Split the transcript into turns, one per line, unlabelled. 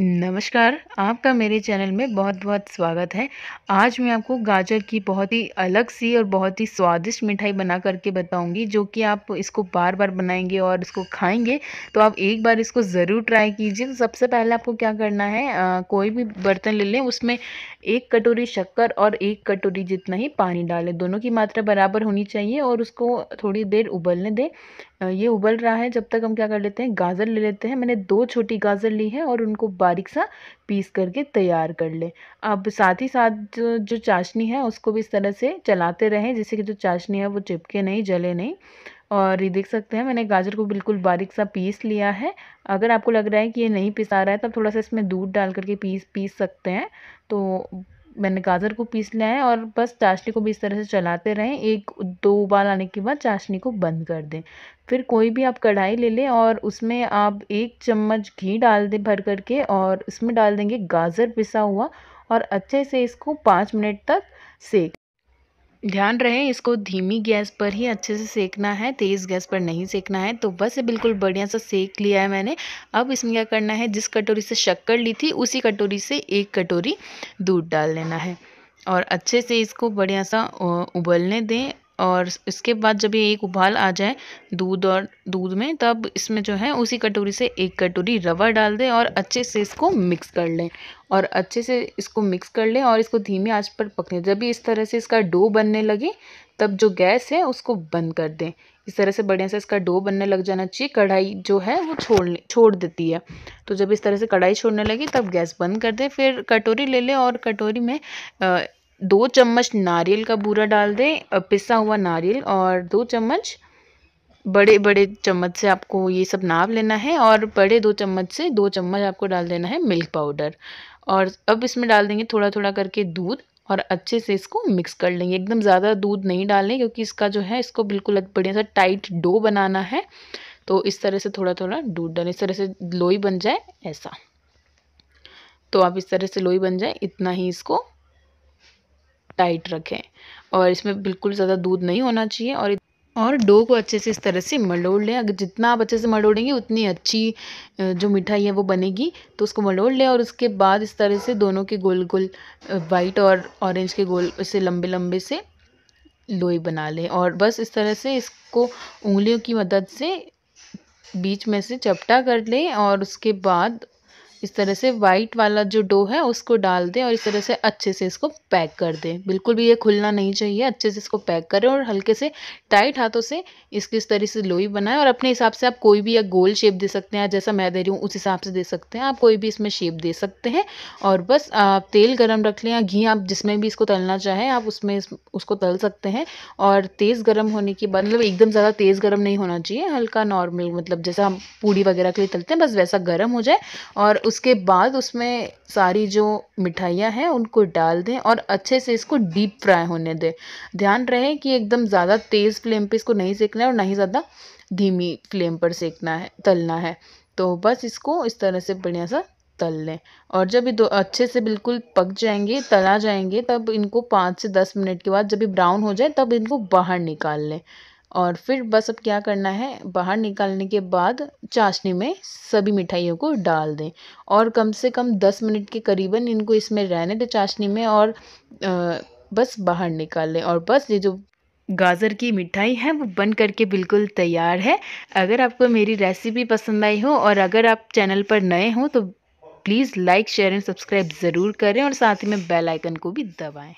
नमस्कार आपका मेरे चैनल में बहुत बहुत स्वागत है आज मैं आपको गाजर की बहुत ही अलग सी और बहुत ही स्वादिष्ट मिठाई बना करके बताऊंगी जो कि आप इसको बार बार बनाएंगे और इसको खाएंगे तो आप एक बार इसको ज़रूर ट्राई कीजिए तो सबसे पहले आपको क्या करना है आ, कोई भी बर्तन ले लें उसमें एक कटोरी शक्कर और एक कटोरी जितना ही पानी डालें दोनों की मात्रा बराबर होनी चाहिए और उसको थोड़ी देर उबलने दें ये उबल रहा है जब तक हम क्या कर लेते हैं गाजर ले लेते हैं मैंने दो छोटी गाजर ली है और उनको बारीक सा पीस करके तैयार कर ले अब साथ ही साथ जो जो चाशनी है उसको भी इस तरह से चलाते रहें जिससे कि जो चाशनी है वो चिपके नहीं जले नहीं और ये देख सकते हैं मैंने गाजर को बिल्कुल बारीक सा पीस लिया है अगर आपको लग रहा है कि ये नहीं पिसा रहा है तो थोड़ा सा इसमें दूध डाल करके पीस पीस सकते हैं तो मैंने गाजर को पीस लिया है और बस चाशनी को भी इस तरह से चलाते रहें एक दो उबाल आने के बाद चाशनी को बंद कर दें फिर कोई भी आप कढ़ाई ले लें और उसमें आप एक चम्मच घी डाल दें भर करके और इसमें डाल देंगे गाजर पिसा हुआ और अच्छे से इसको पाँच मिनट तक सेक ध्यान रहे इसको धीमी गैस पर ही अच्छे से सेकना है तेज़ गैस पर नहीं सेकना है तो बस बिल्कुल बढ़िया सा सेक लिया है मैंने अब इसमें क्या करना है जिस कटोरी से शक्कर ली थी उसी कटोरी से एक कटोरी दूध डाल लेना है और अच्छे से इसको बढ़िया सा उबलने दें और इसके बाद जब ये एक उबाल आ जाए दूध और दूध में तब इसमें जो है उसी कटोरी से एक कटोरी रवा डाल दें और अच्छे से इसको मिक्स कर लें और अच्छे से इसको मिक्स कर लें और इसको धीमी आंच पर पकने जब भी इस तरह से इसका डो बनने लगे तब जो गैस है उसको बंद कर दें इस तरह से बढ़िया से इसका डो बनने लग जाना चाहिए कढ़ाई जो है वो छोड़ छोड़ देती है तो जब इस तरह से कढ़ाई छोड़ने लगी तब गैस बंद कर दें फिर कटोरी ले लें और कटोरी में दो चम्मच नारियल का बूरा डाल दें पिसा हुआ नारियल और दो चम्मच बड़े बड़े चम्मच से आपको ये सब नाप लेना है और बड़े दो चम्मच से दो चम्मच आपको डाल देना है मिल्क पाउडर और अब इसमें डाल देंगे थोड़ा थोड़ा करके दूध और अच्छे से इसको मिक्स कर लेंगे एकदम ज़्यादा दूध नहीं डालें क्योंकि इसका जो है इसको बिल्कुल बढ़िया सा टाइट डो बनाना है तो इस तरह से थोड़ा थोड़ा दूध डालें इस तरह से लोई बन जाए ऐसा तो आप इस तरह से लोई बन जाए इतना ही इसको टाइट रखें और इसमें बिल्कुल ज़्यादा दूध नहीं होना चाहिए और और डो को अच्छे से इस तरह से मलोड़ लें अगर जितना आप अच्छे से मलोड़ेंगे उतनी अच्छी जो मिठाई है वो बनेगी तो उसको मलोड़ लें और उसके बाद इस तरह से दोनों के गोल गोल वाइट और ऑरेंज के गोल से लंबे लंबे से लोई बना लें और बस इस तरह से इसको उंगलियों की मदद से बीच में से चपटा कर लें और उसके बाद इस तरह से वाइट वाला जो डो है उसको डाल दें और इस तरह से अच्छे से इसको पैक कर दें बिल्कुल भी ये खुलना नहीं चाहिए अच्छे से इसको पैक करें और हल्के से टाइट हाथों से इसकी इस तरह से लोई बनाएं और अपने हिसाब से आप कोई भी या गोल शेप दे सकते हैं जैसा मैं दे रही हूँ उस हिसाब से दे सकते हैं आप कोई भी इसमें शेप दे सकते हैं और बस आप तेल गर्म रख लें या घी आप जिसमें भी इसको तलना चाहें आप उसमें उसको तल सकते हैं और तेज़ गर्म होने के बाद मतलब एकदम ज़्यादा तेज़ गर्म नहीं होना चाहिए हल्का नॉर्मल मतलब जैसा हम पूड़ी वगैरह के लिए तलते हैं बस वैसा गर्म हो जाए और उसके बाद उसमें सारी जो मिठाइयाँ हैं उनको डाल दें और अच्छे से इसको डीप फ्राई होने दें ध्यान रहे कि एकदम ज़्यादा तेज़ फ्लेम पे इसको नहीं सेकना है और ना ही ज़्यादा धीमी फ्लेम पर सेकना है तलना है तो बस इसको इस तरह से बढ़िया सा तल लें और जब ये दो अच्छे से बिल्कुल पक जाएंगे तला जाएंगे तब इनको पाँच से दस मिनट के बाद जब ये ब्राउन हो जाए तब इनको बाहर निकाल लें और फिर बस अब क्या करना है बाहर निकालने के बाद चाशनी में सभी मिठाइयों को डाल दें और कम से कम दस मिनट के करीबन इनको इसमें रहने दें चाशनी में और बस बाहर निकाल लें और बस ये जो गाजर की मिठाई है वो बन करके बिल्कुल तैयार है अगर आपको मेरी रेसिपी पसंद आई हो और अगर आप चैनल पर नए हों तो please like share and subscribe ज़रूर करें और साथ ही में बेल आइकन को भी दबाएं